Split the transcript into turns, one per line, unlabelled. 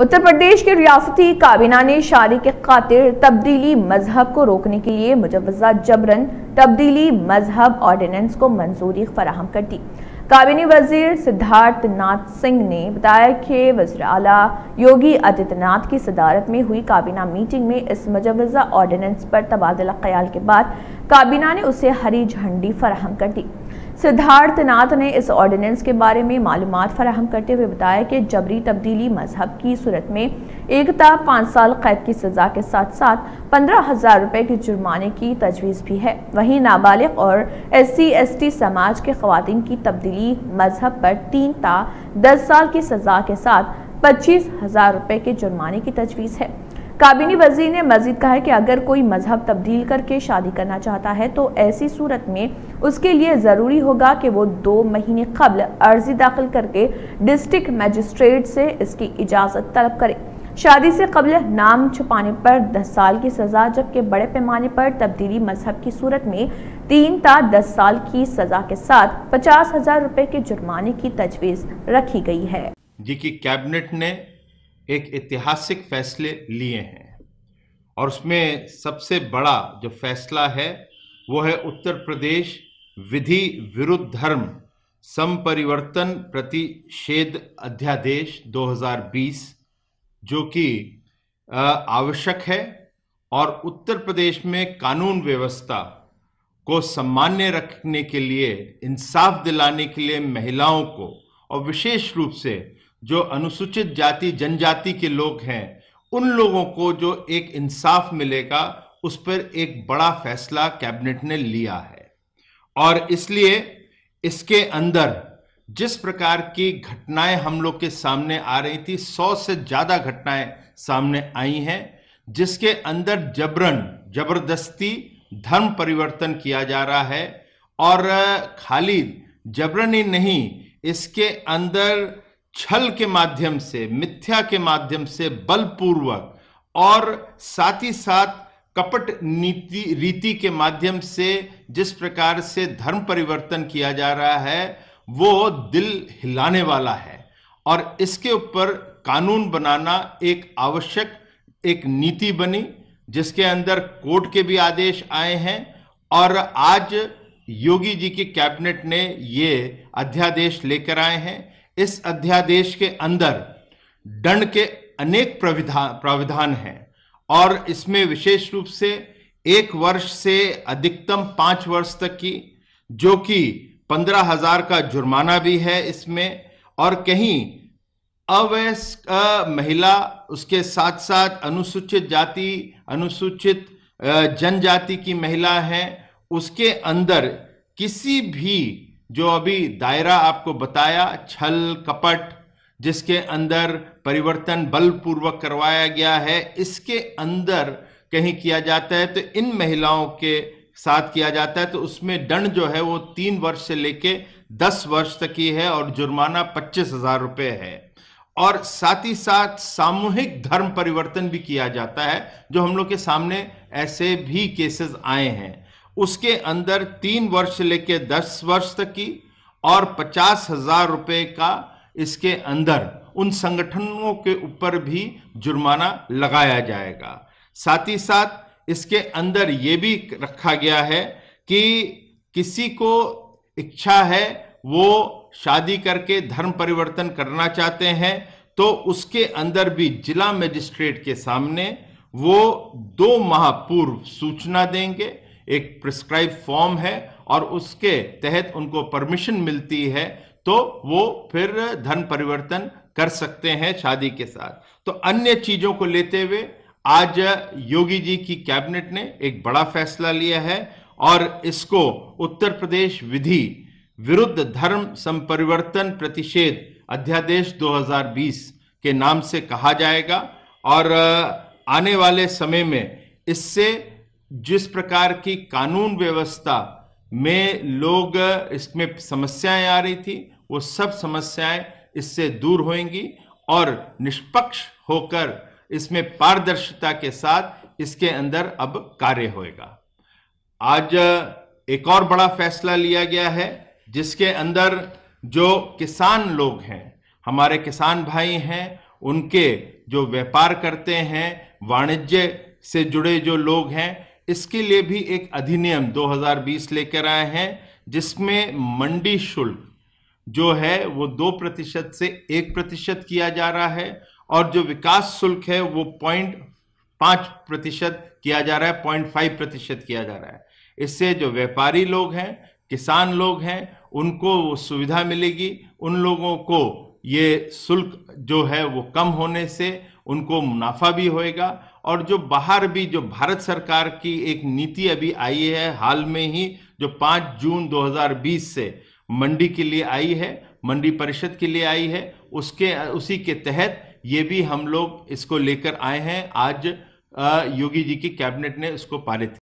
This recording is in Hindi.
उत्तर प्रदेश के रियासती काबीना ने शादी के खातिर तब्दीली मजहब को रोकने के लिए मुजवजा जबरन तब्दीली मजहब ऑर्डिनेंस को मंजूरी फराहम कर दी काबीनी वजीर सिद्धार्थ नाथ सिंह ने बताया कि वजर अला योगी आदित्यनाथ की सदारत में हुई काबीना मीटिंग में इस मुजवजा ऑर्डिनेंस पर तबादला ख्याल के बाद काबीना ने उसे हरी झंडी फराहम कर दी सिद्धार्थनाथ ने इस ऑर्डिनेंस के बारे में मालूम फराहम करते हुए बताया कि जबरी तब्दीली मजहब की सूरत में एकता पाँच साल कैद की सजा के साथ साथ पंद्रह हज़ार रुपये के जुर्माने की तजवीज़ भी है वहीं नाबालिग और एस सी एस टी समाज के खुवान की तब्दीली मजहब पर तीन ता दस साल की सजा के साथ पच्चीस हज़ार रुपये के जुर्माने की तजवीज़ है काबिनी वजीर ने मजीद कहा है कि अगर कोई मजहब तब्दील करके शादी करना चाहता है तो ऐसी सूरत में उसके लिए ज़रूरी होगा कि वो दो महीने कबल अर्जी दाखिल करके डिस्ट्रिक्ट मजिस्ट्रेट से इसकी इजाज़त तलब करे शादी से कबल नाम छुपाने पर 10 साल की सज़ा जबकि बड़े पैमाने पर तब्दीली मजहब की सूरत में तीन ता दस साल की सज़ा के साथ पचास हज़ार रुपये के जुर्माने की तजवीज़ रखी गई है
जी की कैबिनेट ने एक ऐतिहासिक फैसले लिए हैं और उसमें सबसे बड़ा जो फैसला है वो है उत्तर प्रदेश विधि विरुद्ध धर्म समपरिवर्तन प्रतिषेध अध्यादेश 2020 जो कि आवश्यक है और उत्तर प्रदेश में कानून व्यवस्था को सम्मान्य रखने के लिए इंसाफ दिलाने के लिए महिलाओं को और विशेष रूप से जो अनुसूचित जाति जनजाति के लोग हैं उन लोगों को जो एक इंसाफ मिलेगा उस पर एक बड़ा फैसला कैबिनेट ने लिया है और इसलिए इसके अंदर जिस प्रकार की घटनाएं हम लोग के सामने आ रही थी सौ से ज्यादा घटनाएं सामने आई हैं जिसके अंदर जबरन जबरदस्ती धर्म परिवर्तन किया जा रहा है और खाली जबरन ही नहीं इसके अंदर छल के माध्यम से मिथ्या के माध्यम से बलपूर्वक और साथ ही साथ कपट नीति रीति के माध्यम से जिस प्रकार से धर्म परिवर्तन किया जा रहा है वो दिल हिलाने वाला है और इसके ऊपर कानून बनाना एक आवश्यक एक नीति बनी जिसके अंदर कोर्ट के भी आदेश आए हैं और आज योगी जी की कैबिनेट ने ये अध्यादेश लेकर आए हैं इस अध्यादेश के अंदर दंड के अनेक प्राविधान प्राविधान हैं और इसमें विशेष रूप से एक वर्ष से अधिकतम पांच वर्ष तक की जो कि पंद्रह हजार का जुर्माना भी है इसमें और कहीं अवयस्क महिला उसके साथ साथ अनुसूचित जाति अनुसूचित जनजाति की महिला है उसके अंदर किसी भी जो अभी दायरा आपको बताया छल कपट जिसके अंदर परिवर्तन बलपूर्वक करवाया गया है इसके अंदर कहीं किया जाता है तो इन महिलाओं के साथ किया जाता है तो उसमें दंड जो है वो तीन वर्ष से लेके दस वर्ष तक की है और जुर्माना पच्चीस हजार रुपये है और साथ ही साथ सामूहिक धर्म परिवर्तन भी किया जाता है जो हम लोग के सामने ऐसे भी केसेस आए हैं उसके अंदर तीन वर्ष से लेकर दस वर्ष तक की और पचास हजार रुपये का इसके अंदर उन संगठनों के ऊपर भी जुर्माना लगाया जाएगा साथ ही साथ इसके अंदर ये भी रखा गया है कि किसी को इच्छा है वो शादी करके धर्म परिवर्तन करना चाहते हैं तो उसके अंदर भी जिला मजिस्ट्रेट के सामने वो दो माह पूर्व सूचना देंगे एक प्रिस्क्राइब फॉर्म है और उसके तहत उनको परमिशन मिलती है तो वो फिर धन परिवर्तन कर सकते हैं शादी के साथ तो अन्य चीजों को लेते हुए आज योगी जी की कैबिनेट ने एक बड़ा फैसला लिया है और इसको उत्तर प्रदेश विधि विरुद्ध धर्म संपरिवर्तन प्रतिषेध अध्यादेश 2020 के नाम से कहा जाएगा और आने वाले समय में इससे जिस प्रकार की कानून व्यवस्था में लोग इसमें समस्याएं आ रही थी वो सब समस्याएं इससे दूर होंगी और निष्पक्ष होकर इसमें पारदर्शिता के साथ इसके अंदर अब कार्य होएगा आज एक और बड़ा फैसला लिया गया है जिसके अंदर जो किसान लोग हैं हमारे किसान भाई हैं उनके जो व्यापार करते हैं वाणिज्य से जुड़े जो लोग हैं इसके लिए भी एक अधिनियम 2020 लेकर आए हैं जिसमें मंडी शुल्क जो है वो दो प्रतिशत से एक प्रतिशत किया जा रहा है और जो विकास शुल्क है वो पॉइंट पांच प्रतिशत किया जा रहा है पॉइंट फाइव प्रतिशत किया जा रहा है इससे जो व्यापारी लोग हैं किसान लोग हैं उनको वो सुविधा मिलेगी उन लोगों को ये शुल्क जो है वो कम होने से उनको मुनाफा भी होएगा और जो बाहर भी जो भारत सरकार की एक नीति अभी आई है हाल में ही जो 5 जून 2020 से मंडी के लिए आई है मंडी परिषद के लिए आई है उसके उसी के तहत ये भी हम लोग इसको लेकर आए हैं आज योगी जी की कैबिनेट ने इसको पारित